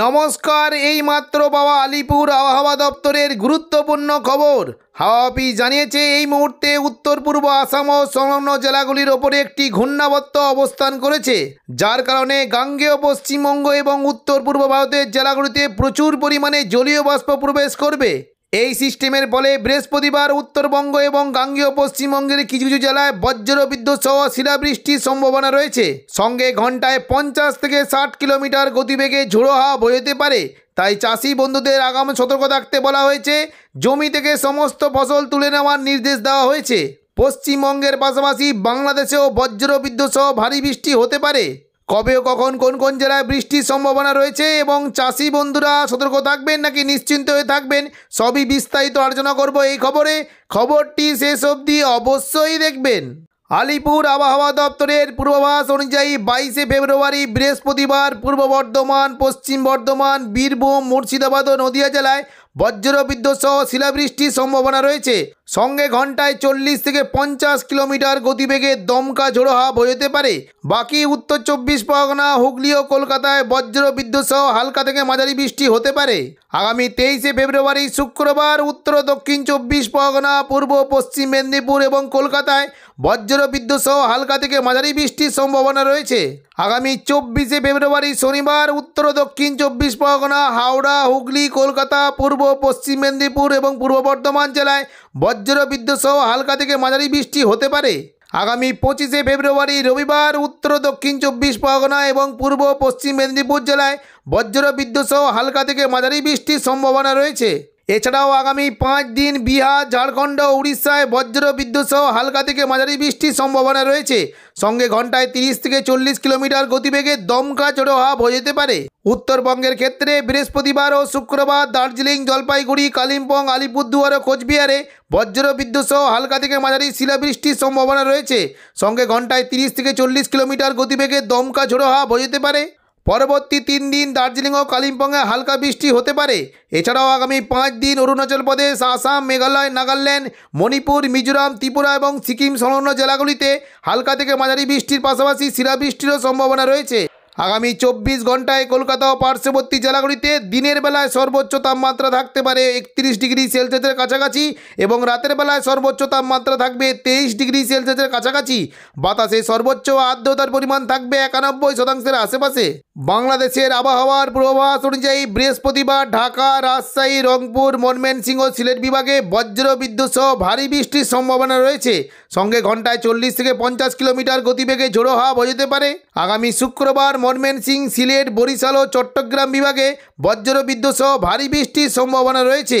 নমস্কার এই মাত্র পাওয়া আলিপুর আবহাওয়া দপ্তরের গুরুত্বপূর্ণ খবর হাওয়া অফিস জানিয়েছে এই মুহূর্তে উত্তর পূর্ব আসাম ও সংলগ্ন জেলাগুলির ওপরে একটি ঘূর্ণাবত্ত অবস্থান করেছে যার কারণে গাঙ্গেয় পশ্চিমবঙ্গ এবং উত্তর পূর্ব ভারতের জেলাগুলিতে প্রচুর পরিমাণে জলীয় বাষ্প প্রবেশ করবে এই সিস্টেমের ফলে বৃহস্পতিবার উত্তরবঙ্গ এবং গাঙ্গীয় পশ্চিমবঙ্গের কিছু কিছু জেলায় বজ্র বিদ্যুৎ সহ শিলাবৃষ্টির সম্ভাবনা রয়েছে সঙ্গে ঘন্টায় পঞ্চাশ থেকে ষাট কিলোমিটার গতিবেগে ঝোড়ো হাওয়া বইতে পারে তাই চাষি বন্ধুদের আগাম সতর্ক থাকতে বলা হয়েছে জমি থেকে সমস্ত ফসল তুলে নেওয়ার নির্দেশ দেওয়া হয়েছে পশ্চিমবঙ্গের পাশাপাশি বাংলাদেশেও বজ্র বিদ্যুৎ সহ ভারী বৃষ্টি হতে পারে কবে ও কখন কোন কোন জেলায় বৃষ্টির সম্ভাবনা রয়েছে এবং চাষি বন্ধুরা সতর্ক থাকবেন নাকি নিশ্চিন্ত হয়ে থাকবেন সবই বিস্তারিত আলোচনা করব এই খবরে খবরটি শেষ অবধি অবশ্যই দেখবেন আলিপুর আবহাওয়া দপ্তরের পূর্বাভাস অনুযায়ী বাইশে ফেব্রুয়ারি বৃহস্পতিবার পূর্ব বর্ধমান পশ্চিম বর্ধমান বীরভূম মুর্শিদাবাদ ও নদিয়া জেলায় বজ্রবিদ্যুৎ সহ শিলাবৃষ্টির সম্ভাবনা রয়েছে সঙ্গে ঘন্টায় চল্লিশ থেকে পঞ্চাশ কিলোমিটার গতিবেগে দমকা ঝোড়ো হাওয়া হতে পারে বাকি উত্তর চব্বিশ পরগনা হুগলি ও কলকাতায় বজ্রবিদ্যুৎ সহ হালকা থেকে মাঝারি বৃষ্টি হতে পারে আগামী তেইশে ফেব্রুয়ারি শুক্রবার উত্তর দক্ষিণ চব্বিশ পরগনা পূর্ব পশ্চিম মেদিনীপুর এবং কলকাতায় বজ্র বিদ্যুৎ সহ হালকা থেকে মাঝারি বৃষ্টির সম্ভাবনা রয়েছে আগামী চব্বিশে ফেব্রুয়ারি শনিবার উত্তর দক্ষিণ চব্বিশ পরগনা হাওড়া হুগলি কলকাতা পূর্ব পশ্চিম মেদিনীপুর এবং পূর্ব বর্ধমান জেলায় বজ্র বিদ্যুৎ সহ হালকা থেকে মাঝারি বৃষ্টি হতে পারে আগামী পঁচিশে ফেব্রুয়ারি রবিবার উত্তর দক্ষিণ চব্বিশ পরগনা এবং পূর্ব পশ্চিম মেদিনীপুর জেলায় বজ্র বিদ্যুৎ সহ হালকা থেকে মাঝারি বৃষ্টির সম্ভাবনা রয়েছে এছাড়াও আগামী পাঁচ দিন বিহার ঝাড়খণ্ড উড়িষ্যায় বজ্র বিদ্যুৎ সহ হালকা থেকে মাঝারি বৃষ্টির সম্ভাবনা রয়েছে সঙ্গে ঘন্টায় তিরিশ থেকে চল্লিশ কিলোমিটার গতিবেগে দমকা চড়ো হাব হয়ে যেতে পারে উত্তরবঙ্গের ক্ষেত্রে বৃহস্পতিবার ও শুক্রবার দার্জিলিং জলপাইগুড়ি কালিম্পং আলিপুরদুয়ার ও কোচবিহারে বজ্র বিদ্যুৎ সহ হালকা থেকে মাঝারি শিলাবৃষ্টির সম্ভাবনা রয়েছে সঙ্গে ঘন্টায় তিরিশ থেকে চল্লিশ কিলোমিটার গতিবেগে দমকা ঝোড়ো হাওয়া হয়ে যেতে পারে পরবর্তী তিন দিন দার্জিলিং ও কালিম্পংয়ে হালকা বৃষ্টি হতে পারে এছাড়াও আগামী পাঁচ দিন অরুণাচল প্রদেশ আসাম মেঘালয় নাগাল্যান্ড মণিপুর মিজোরাম ত্রিপুরা এবং সিকিম সংলগ্ন জেলাগুলিতে হালকা থেকে মাঝারি বৃষ্টির পাশাপাশি বৃষ্টিরও সম্ভাবনা রয়েছে আগামী চব্বিশ ঘন্টায় কলকাতা ও পার্শ্ববর্তী জেলাগুলিতে দিনের বেলায় সর্বোচ্চ তাপমাত্রা থাকতে পারে একত্রিশ ডিগ্রি সেলসিয়াসের কাছাকাছি এবং রাতের বেলায় সর্বোচ্চ তাপমাত্রা থাকবে তেইশ ডিগ্রি সেলসিয়াসের কাছাকাছি বাতাসে সর্বোচ্চ আর্দ্রতার পরিমাণ থাকবে একানব্বই শতাংশের আশেপাশে বাংলাদেশের আবহাওয়ার পূর্বাভাস অনুযায়ী বৃহস্পতিবার ঢাকা রাজশাহী রংপুর ময়মনসিংহ সিলেট বিভাগে বজ্র বিদ্যুৎ সহ ভারী বৃষ্টির সম্ভাবনা রয়েছে সঙ্গে ঘন্টায় চল্লিশ থেকে পঞ্চাশ কিলোমিটার গতিবেগে ঝোড়ো হাওয়া বজতে পারে আগামী শুক্রবার ময়মনসিংহ সিলেট বরিশাল ও চট্টগ্রাম বিভাগে বজ্র বিদ্যুৎ সহ ভারী বৃষ্টির সম্ভাবনা রয়েছে